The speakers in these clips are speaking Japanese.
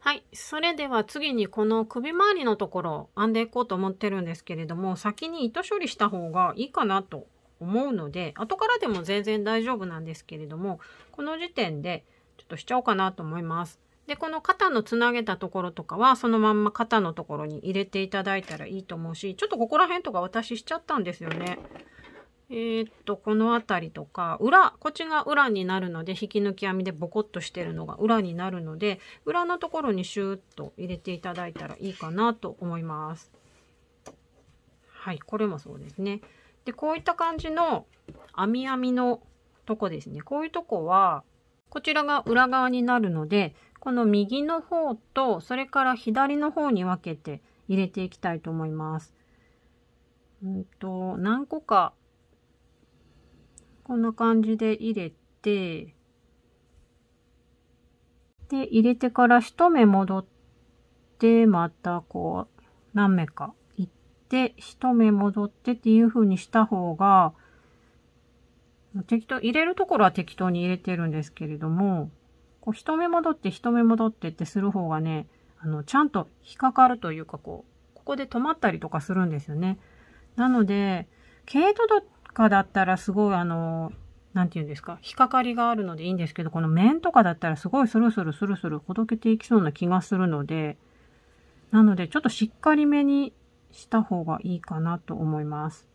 はい、それでは次にこの首周りのところ編んでいこうと思ってるんですけれども先に糸処理した方がいいかなと思うので後からでも全然大丈夫なんですけれどもこの時点でとしちゃおうかなと思います。でこの肩のつなげたところとかはそのまんま肩のところに入れていただいたらいいと思うしちょっとここら辺とか私しちゃったんですよね。えー、っとこの辺りとか裏こっちが裏になるので引き抜き編みでボコッとしてるのが裏になるので裏のところにシューッと入れていただいたらいいかなと思います。はいこれもそうですね。でこういった感じの編み編みのとこですねこういうとこはこちらが裏側になるので、この右の方と、それから左の方に分けて入れていきたいと思います。うんと、何個か、こんな感じで入れて、で、入れてから一目戻って、またこう、何目か行って、一目戻ってっていう風にした方が、適当、入れるところは適当に入れてるんですけれども、こう、一目戻って一目戻ってってする方がね、あの、ちゃんと引っかかるというか、こう、ここで止まったりとかするんですよね。なので、毛糸とかだったらすごい、あの、なんて言うんですか、引っかかりがあるのでいいんですけど、この面とかだったらすごいスルスルスルスルほどけていきそうな気がするので、なので、ちょっとしっかりめにした方がいいかなと思います。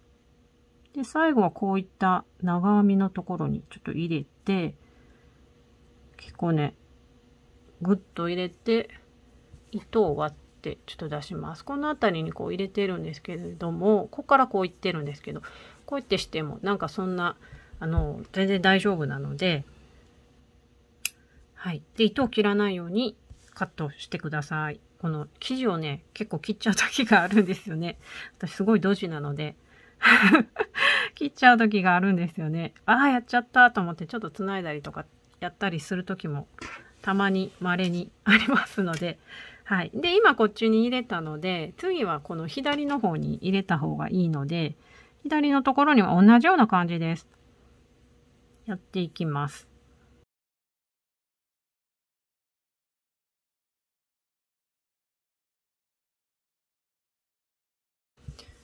で、最後はこういった長編みのところにちょっと入れて、結構ね、ぐっと入れて、糸を割ってちょっと出します。この辺りにこう入れてるんですけれども、ここからこういってるんですけど、こうやってしてもなんかそんな、あの、全然大丈夫なので、はい。で、糸を切らないようにカットしてください。この生地をね、結構切っちゃう時があるんですよね。私すごいドジなので、切っちゃう時があるんですよね。ああ、やっちゃったと思ってちょっとつないだりとかやったりする時もたまに稀にありますので、はい。で、今こっちに入れたので、次はこの左の方に入れた方がいいので、左のところには同じような感じです。やっていきます。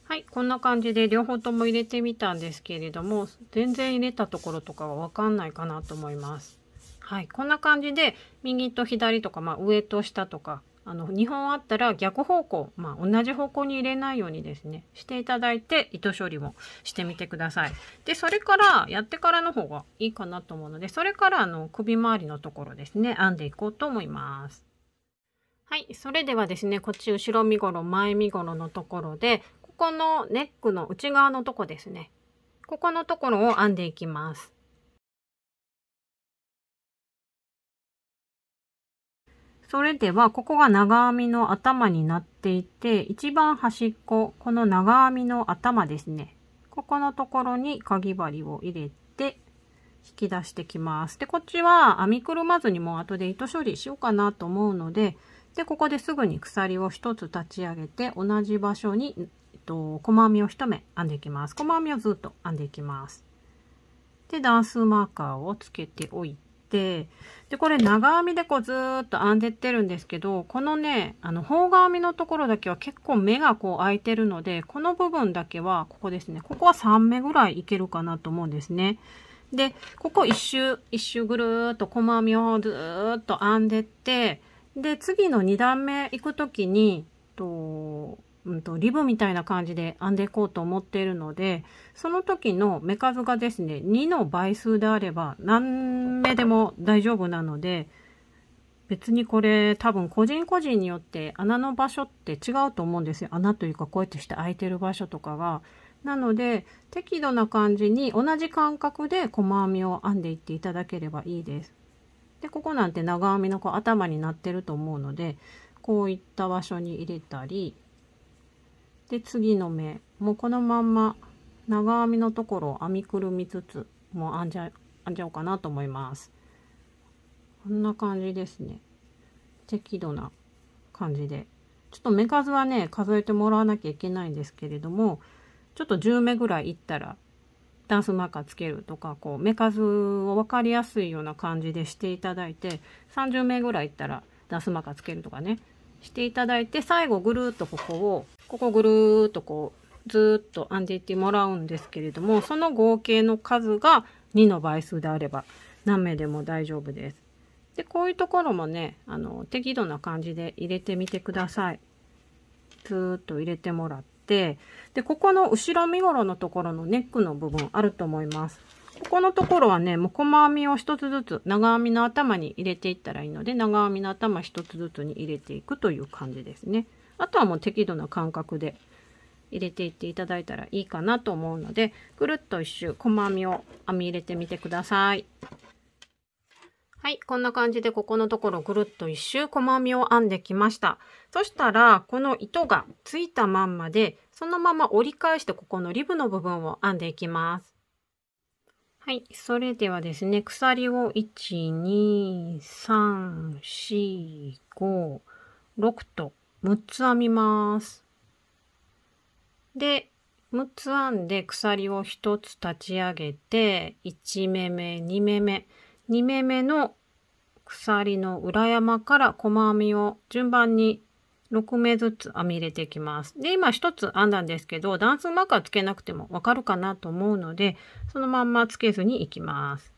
はい、こんな感じで両方とも入れてみたんですけれども、全然入れたところとかはわかんないかなと思います。はい、こんな感じで右と左とか、まあ、上と下とか、あの2本あったら逆方向、まあ、同じ方向に入れないようにですねしていただいて糸処理もしてみてください。でそれからやってからの方がいいかなと思うのでそれからあの首周りのところですね編んでいこうと思います。はい、それではですねこっち後ろ身ごろ前身ごろのところでこのネックの内側のとこですね。ここのところを編んでいきます。それでは、ここが長編みの頭になっていて、一番端っこ、この長編みの頭ですね。ここのところにかぎ針を入れて、引き出してきます。で、こっちは編みくるまずにもう後で糸処理しようかなと思うので、で、ここですぐに鎖を1つ立ち上げて、同じ場所にと、細編みを1目編んでいきます。細編みをずっと編んでいきます。で、段数マーカーをつけておいて、で、これ長編みでこうずっと編んでってるんですけど、このね、あの、方が編みのところだけは結構目がこう開いてるので、この部分だけは、ここですね。ここは3目ぐらいいけるかなと思うんですね。で、ここ1周、1周ぐるーっと細編みをずっと編んでって、で、次の2段目行くときに、と、うんと、リブみたいな感じで編んでいこうと思っているのでその時の目数がですね2の倍数であれば何目でも大丈夫なので別にこれ多分個人個人によって穴の場所って違うと思うんですよ穴というかこうやってして開いてる場所とかが。なので適度な感じに同じ間隔で細編みを編んでいっていただければいいです。でここなんて長編みのこう頭になってると思うのでこういった場所に入れたりで次の目もうこのまんま長編みのところを編みくるみつつもう編んじゃ編んじゃおうかなと思いますこんな感じですね適度な感じでちょっと目数はね数えてもらわなきゃいけないんですけれどもちょっと10目ぐらいいったらダンスマーカーつけるとかこう目数を分かりやすいような感じでしていただいて30目ぐらいいったらダンスマーカーつけるとかねしていただいて最後ぐるっとここをここぐるーっとこうずっと編んでいってもらうんですけれどもその合計の数が2の倍数であれば何目でも大丈夫です。でこういうところもねあの適度な感じで入れてみてください。ずーっと入れてもらってでここの後ろ身頃のところのネックの部分あると思います。ここのところはねもう細編みを1つずつ長編みの頭に入れていったらいいので長編みの頭1つずつに入れていくという感じですね。あとはもう適度な間隔で入れていっていただいたらいいかなと思うのでぐるっと一周細編みを編み入れてみてください。はい、こんな感じでここのところぐるっと一周細編みを編んできました。そしたらこの糸がついたまんまでそのまま折り返してここのリブの部分を編んでいきます。はい、それではですね、鎖を1、2、3、4、5、6と6つ編みます。で、6つ編んで鎖を1つ立ち上げて、1目目、2目目、2目目の鎖の裏山から細編みを順番に6目ずつ編み入れていきます。で、今1つ編んだんですけど、段数マーカーつけなくてもわかるかなと思うので、そのまんまつけずにいきます。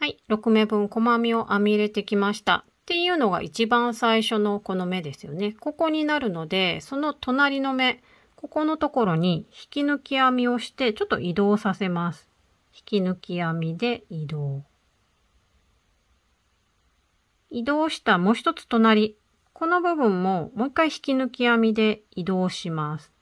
はい、6目分細編みを編み入れてきました。っていうのが一番最初のこの目ですよね。ここになるので、その隣の目、ここのところに引き抜き編みをして、ちょっと移動させます。引き抜き編みで移動。移動したもう一つ隣、この部分ももう一回引き抜き編みで移動します。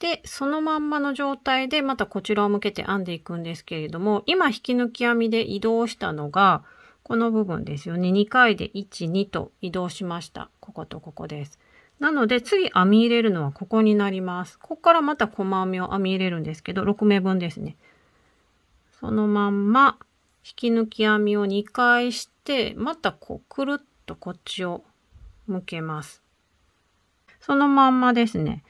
で、そのまんまの状態でまたこちらを向けて編んでいくんですけれども、今引き抜き編みで移動したのが、この部分ですよね。2回で1、2と移動しました。こことここです。なので次編み入れるのはここになります。ここからまた細編みを編み入れるんですけど、6目分ですね。そのまんま引き抜き編みを2回して、またこうくるっとこっちを向けます。そのまんまですね、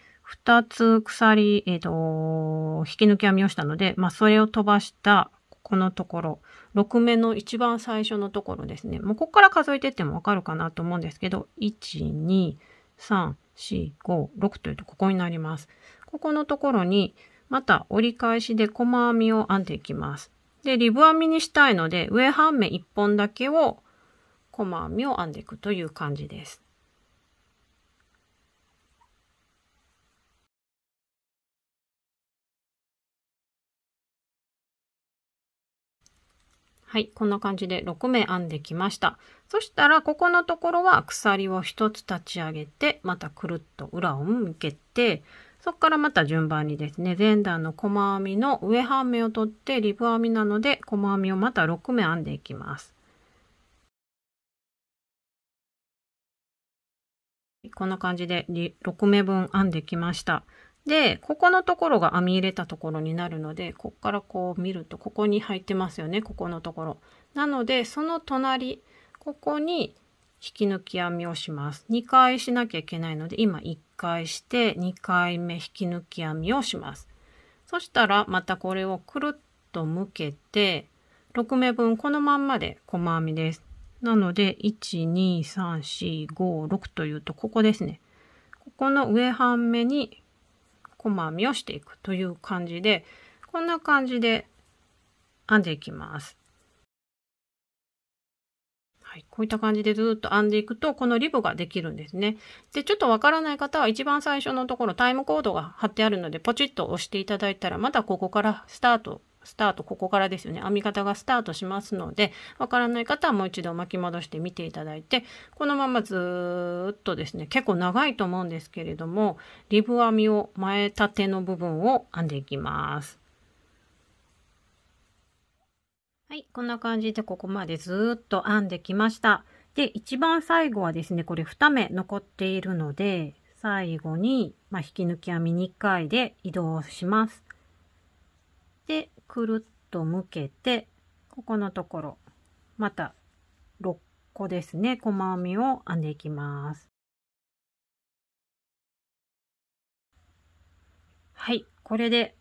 2つ鎖、えっ、ー、と、引き抜き編みをしたので、まあそれを飛ばしたこのところ、6目の一番最初のところですね。もうここから数えていってもわかるかなと思うんですけど、1、2、3、4、5、6というとここになります。ここのところに、また折り返しで細編みを編んでいきます。で、リブ編みにしたいので、上半目1本だけを細編みを編んでいくという感じです。はい、こんな感じで6目編んできました。そしたら、ここのところは鎖を1つ立ち上げて、またくるっと裏を向けて、そこからまた順番にですね、前段の細編みの上半目を取ってリブ編みなので、細編みをまた6目編んでいきます。こんな感じで6目分編んできました。で、ここのところが編み入れたところになるので、こっからこう見ると、ここに入ってますよね、ここのところ。なので、その隣、ここに引き抜き編みをします。2回しなきゃいけないので、今1回して、2回目引き抜き編みをします。そしたら、またこれをくるっと向けて、6目分このまんまで細編みです。なので、1、2、3、4、5、6というと、ここですね。ここの上半目に細編みをしていくという感じでこんな感じで編んでいきます。はい、こういった感じでずっと編んでいくとこのリブができるんですね。でちょっとわからない方は一番最初のところタイムコードが貼ってあるのでポチッと押していただいたらまたここからスタートスタートここからですよね編み方がスタートしますのでわからない方はもう一度巻き戻してみていただいてこのままずっとですね結構長いと思うんですけれどもリブ編みを前立ての部分を編んでいきます。はい、こんな感じでここまでずっと編んできました。で、一番最後はですね、これ2目残っているので、最後に、まあ、引き抜き編み2回で移動します。で、くるっと向けてここのところまた6個ですね細編みを編んでいきますはいこれで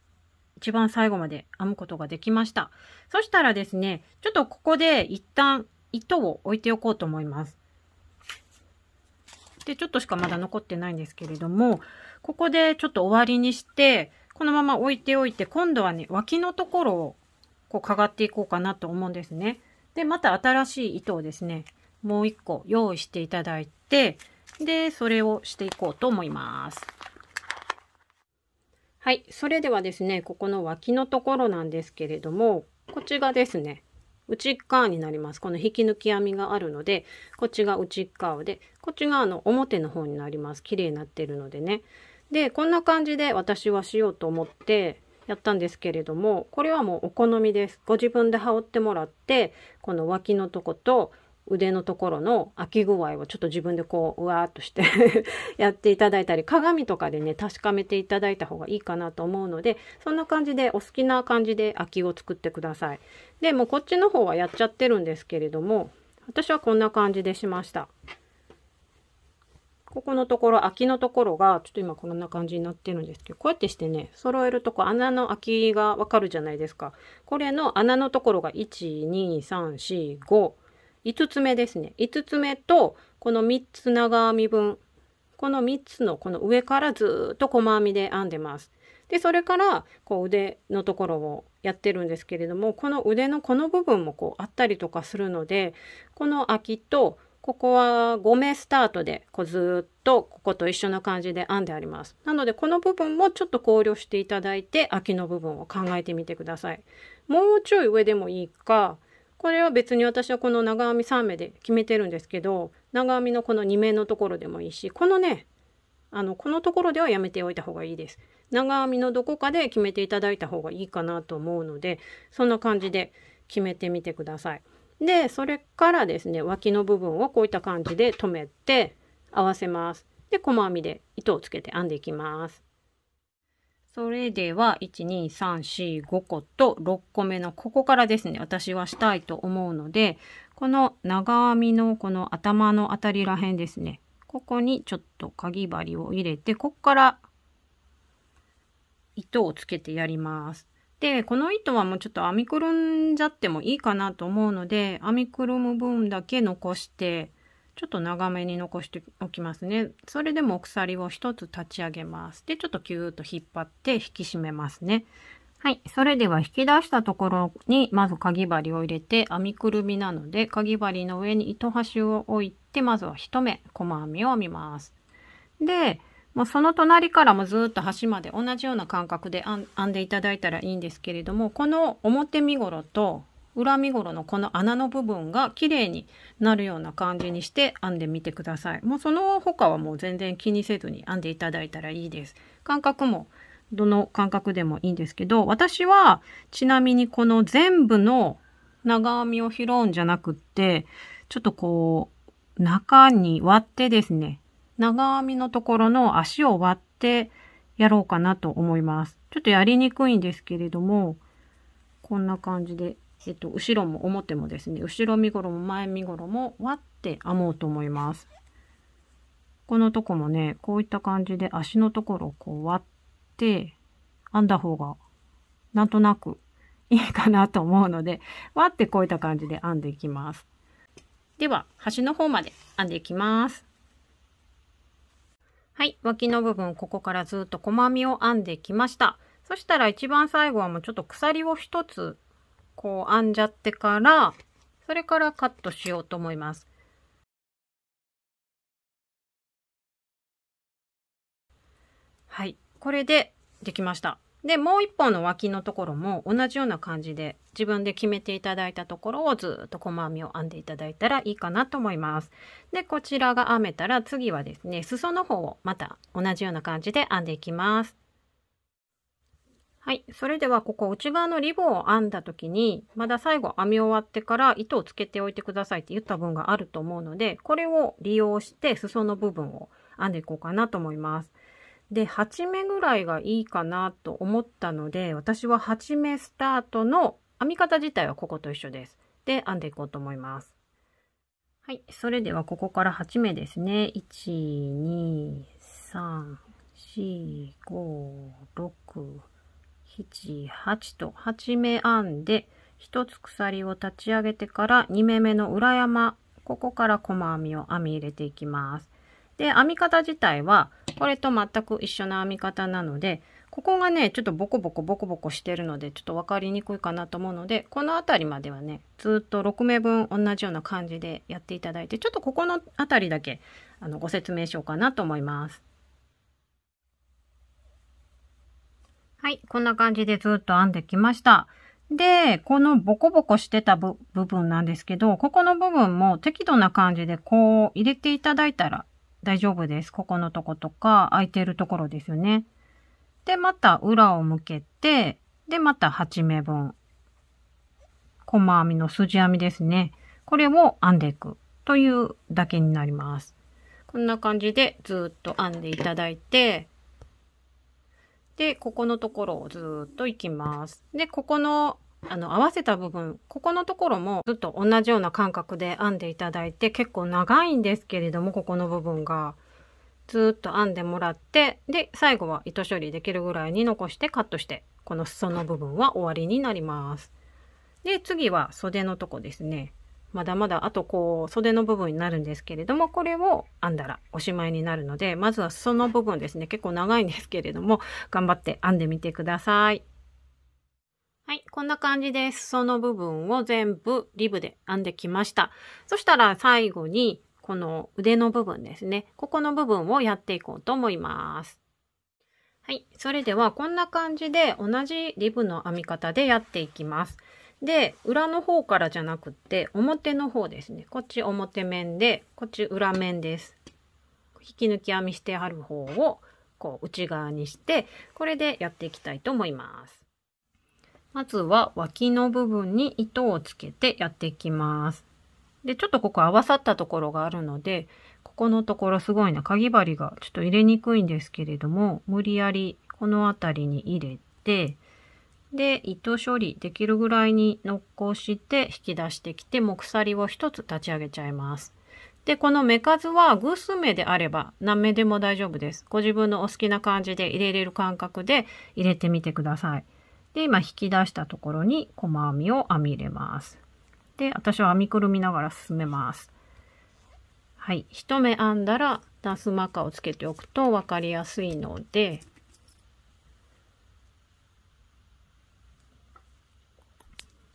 一番最後まで編むことができましたそしたらですねちょっとここで一旦糸を置いておこうと思いますでちょっとしかまだ残ってないんですけれどもここでちょっと終わりにしてこのまま置いておいて、今度はね、脇のところをこうかがっていこうかなと思うんですね。で、また新しい糸をですね、もう一個用意していただいて、で、それをしていこうと思います。はい。それではですね、ここの脇のところなんですけれども、こっちがですね、内側になります。この引き抜き編みがあるので、こっちが内側で、こっち側の表の方になります。綺麗になってるのでね。でこんな感じで私はしようと思ってやったんですけれどもこれはもうお好みですご自分で羽織ってもらってこの脇のとこと腕のところの空き具合をちょっと自分でこううわーっとして やっていただいたり鏡とかでね確かめていただいた方がいいかなと思うのでそんな感じでお好きな感じで空きを作ってくださいでもうこっちの方はやっちゃってるんですけれども私はこんな感じでしました。ここのところ、空きのところが、ちょっと今こんな感じになってるんですけど、こうやってしてね、揃えるとこ、穴の空きがわかるじゃないですか。これの穴のところが、1、2、3、4、5、5つ目ですね。5つ目と、この3つ長編み分、この3つのこの上からずっと細編みで編んでます。で、それから、こう腕のところをやってるんですけれども、この腕のこの部分もこうあったりとかするので、この空きと、ここは5目スタートでこうずっとここと一緒な感じで編んであります。なのでこの部分もちょっと考慮していただいて空きの部分を考えてみてください。もうちょい上でもいいかこれは別に私はこの長編み3目で決めてるんですけど長編みのこの2目のところでもいいしこのねあのこのところではやめておいた方がいいです。長編みのどこかで決めていただいた方がいいかなと思うのでそんな感じで決めてみてください。でそれからですね脇の部分をこういった感じで留めて合わせます。で細編みで糸をつけて編んでいきます。それでは12345個と6個目のここからですね私はしたいと思うのでこの長編みのこの頭のあたりらへんですねここにちょっとかぎ針を入れてここから糸をつけてやります。でこの糸はもうちょっと編みくるんじゃってもいいかなと思うので編みくるむ分だけ残してちょっと長めに残しておきますねそれでも鎖を1つ立ち上げますでちょっとキューッと引っ張って引き締めますねはいそれでは引き出したところにまずかぎ針を入れて編みくるみなのでかぎ針の上に糸端を置いてまずは1目細編みを編みますでまその隣からもずっと端まで同じような感覚で編んでいただいたらいいんですけれどもこの表身ごろと裏身ごろのこの穴の部分が綺麗になるような感じにして編んでみてください。もうその他はもう全然気にせずに編んでいただいたらいいです。感覚もどの感覚でもいいんですけど私はちなみにこの全部の長編みを拾うんじゃなくってちょっとこう中に割ってですね長編みのところの足を割ってやろうかなと思います。ちょっとやりにくいんですけれども、こんな感じで、えっと、後ろも表もですね、後ろ身頃も前身頃も割って編もうと思います。このとこもね、こういった感じで足のところをこう割って編んだ方がなんとなくいいかなと思うので、割ってこういった感じで編んでいきます。では、端の方まで編んでいきます。はい、脇の部分、ここからずっと細編みを編んできました。そしたら一番最後はもうちょっと鎖を一つ、こう編んじゃってから、それからカットしようと思います。はい、これでできました。でもう一本の脇のところも同じような感じで自分で決めていただいたところをずっと細編みを編んでいただいたらいいかなと思います。でこちらが編めたら次はですね裾の方をまた同じような感じで編んでいきます。はい。それでは、ここ内側のリボンを編んだ時に、まだ最後編み終わってから糸をつけておいてくださいって言った分があると思うので、これを利用して裾の部分を編んでいこうかなと思います。で、8目ぐらいがいいかなと思ったので、私は8目スタートの編み方自体はここと一緒です。で、編んでいこうと思います。はい、それではここから8目ですね。1、2、3、4、5、6、7、8と8目編んで、1つ鎖を立ち上げてから2目目の裏山、ここから細編みを編み入れていきます。で、編み方自体は、これと全く一緒の編み方なので、ここがね、ちょっとボコボコボコボコしてるので、ちょっと分かりにくいかなと思うので、この辺りまではね、ずっと6目分同じような感じでやっていただいて、ちょっとここの辺りだけあのご説明しようかなと思います。はい、こんな感じでずっと編んできました。で、このボコボコしてた部分なんですけど、ここの部分も適度な感じでこう入れていただいたら大丈夫です。ここのとことか、空いてるところですよね。で、また裏を向けて、で、また8目分。細編みの筋編みですね。これを編んでいくというだけになります。こんな感じでずっと編んでいただいて、で、ここのところをずっと行きます。で、ここのあの合わせた部分ここのところもずっと同じような感覚で編んでいただいて結構長いんですけれどもここの部分がずっと編んでもらってで最後は糸処理できるぐらいに残してカットしてこの裾の部分は終わりになります。で次は袖のとこですね。まだまだあとこう袖の部分になるんですけれどもこれを編んだらおしまいになるのでまずは裾の部分ですね結構長いんですけれども頑張って編んでみてください。はい、こんな感じです。その部分を全部リブで編んできました。そしたら最後にこの腕の部分ですね。ここの部分をやっていこうと思います。はい。それでは、こんな感じで同じリブの編み方でやっていきます。で、裏の方からじゃなくって、表の方ですね。こっち表面で、こっち裏面です。引き抜き編みしてある方を、こう内側にして、これでやっていきたいと思います。まずは脇の部分に糸をつけてやっていきます。で、ちょっとここ合わさったところがあるので、ここのところすごいな、かぎ針がちょっと入れにくいんですけれども、無理やりこの辺りに入れて、で、糸処理できるぐらいに残して引き出してきて、もう鎖を1つ立ち上げちゃいます。で、この目数は偶数目であれば何目でも大丈夫です。ご自分のお好きな感じで入れれる感覚で入れてみてください。で、今引き出したところに細編みを編み入れます。で、私は編みくるみながら進めます。はい、一目編んだらダンスマーカーをつけておくと分かりやすいので、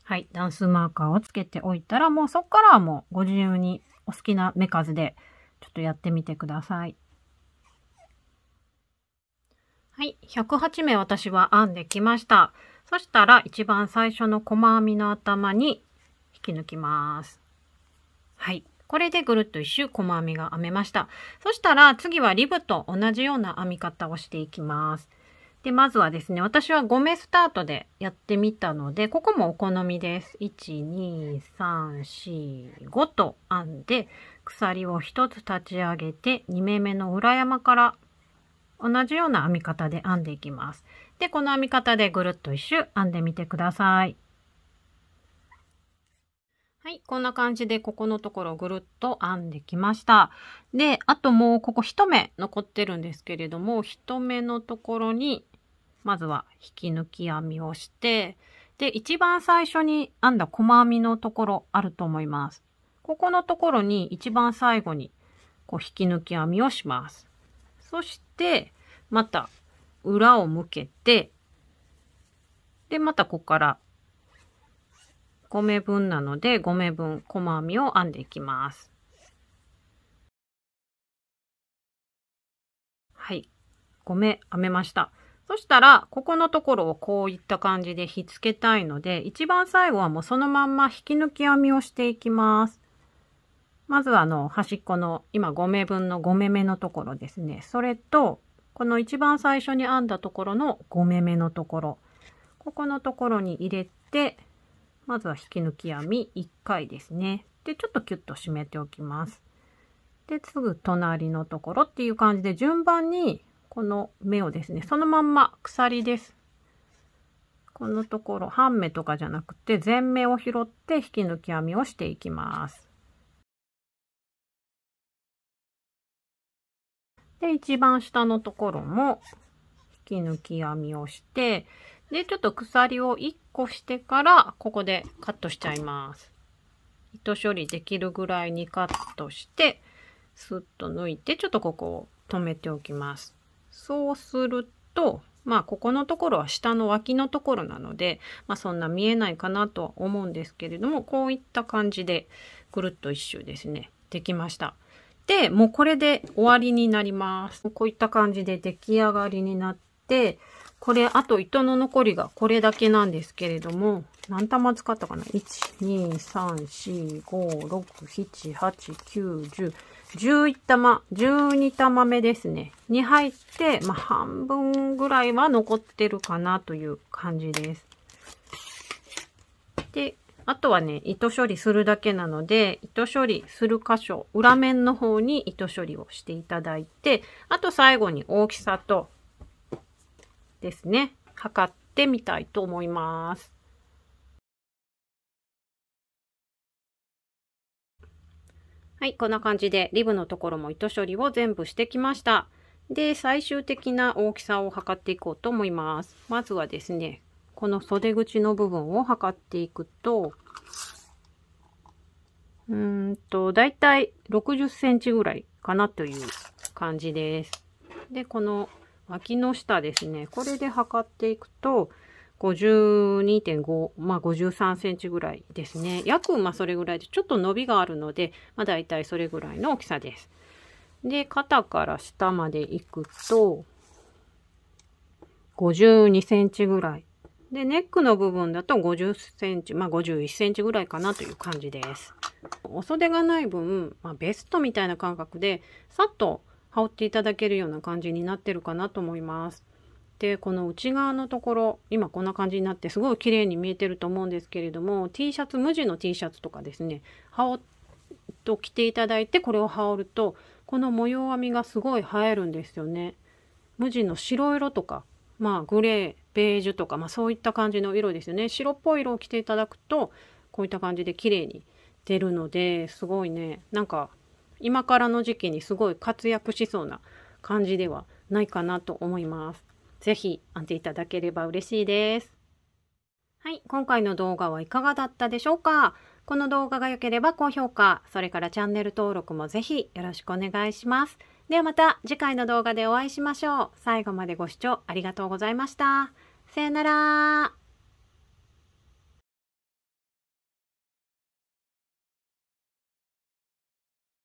はい、ダンスマーカーをつけておいたら、もうそこからはもうご自由にお好きな目数でちょっとやってみてください。はい、108目私は編んできました。そしたら一番最初の細編みの頭に引き抜きます。はい。これでぐるっと一周細編みが編めました。そしたら次はリブと同じような編み方をしていきます。で、まずはですね、私は5目スタートでやってみたので、ここもお好みです。1、2、3、4、5と編んで、鎖を1つ立ち上げて、2目目の裏山から同じような編み方で編んでいきます。で、この編み方でぐるっと一周編んでみてください。はい、こんな感じでここのところぐるっと編んできました。で、あともうここ1目残ってるんですけれども、1目のところに、まずは引き抜き編みをして、で、一番最初に編んだ細編みのところあると思います。ここのところに一番最後にこう引き抜き編みをします。そして、また裏を向けて、で、またここから5目分なので5目分細編みを編んでいきます。はい。5目編めました。そしたら、ここのところをこういった感じで引っ付けたいので、一番最後はもうそのまんま引き抜き編みをしていきます。まずあの、端っこの、今5目分の5目目のところですね。それと、この一番最初に編んだところの5目目のところ。ここのところに入れて、まずは引き抜き編み1回ですね。で、ちょっとキュッと締めておきます。で、すぐ隣のところっていう感じで、順番にこの目をですね、そのまんま鎖です。このところ、半目とかじゃなくて、前目を拾って引き抜き編みをしていきます。で、一番下のところも引き抜き編みをして、で、ちょっと鎖を1個してから、ここでカットしちゃいます。糸処理できるぐらいにカットして、スッと抜いて、ちょっとここを止めておきます。そうすると、まあ、ここのところは下の脇のところなので、まあ、そんな見えないかなとは思うんですけれども、こういった感じで、ぐるっと一周ですね、できました。で、もうこれで終わりになります。こういった感じで出来上がりになって、これ、あと糸の残りがこれだけなんですけれども、何玉使ったかな ?1、2、3、4、5、6、7、8、9、10、11玉、12玉目ですね。に入って、まあ、半分ぐらいは残ってるかなという感じです。で、あとはね、糸処理するだけなので、糸処理する箇所、裏面の方に糸処理をしていただいて、あと最後に大きさとですね、測ってみたいと思います。はい、こんな感じでリブのところも糸処理を全部してきました。で、最終的な大きさを測っていこうと思います。まずはですね、この袖口の部分を測っていくと、うんと、だいたい60センチぐらいかなという感じです。で、この脇の下ですね、これで測っていくと、52.5、まあ53センチぐらいですね。約、まあそれぐらいで、ちょっと伸びがあるので、まあ大体それぐらいの大きさです。で、肩から下まで行くと、52センチぐらいで、ネックの部分だと50センチ、まあ51センチぐらいかなという感じです。お袖がない分、まあ、ベストみたいな感覚で、さっと羽織っていただけるような感じになってるかなと思います。で、この内側のところ、今こんな感じになってすごい綺麗に見えてると思うんですけれども、T シャツ、無地の T シャツとかですね、羽織と着ていただいて、これを羽織ると、この模様編みがすごい映えるんですよね。無地の白色とか、まあグレー、ベージュとか、まあ、そういった感じの色ですよね白っぽい色を着ていただくとこういった感じで綺麗に出るのですごいねなんか今からの時期にすごい活躍しそうな感じではないかなと思います。ぜひ編んでいただければ嬉しいです。はい、今回の動画はいかがだったでしょうかこの動画が良ければ高評価、それからチャンネル登録もぜひよろしくお願いします。ではまた次回の動画でお会いしましょう。最後までご視聴ありがとうございました。さよなら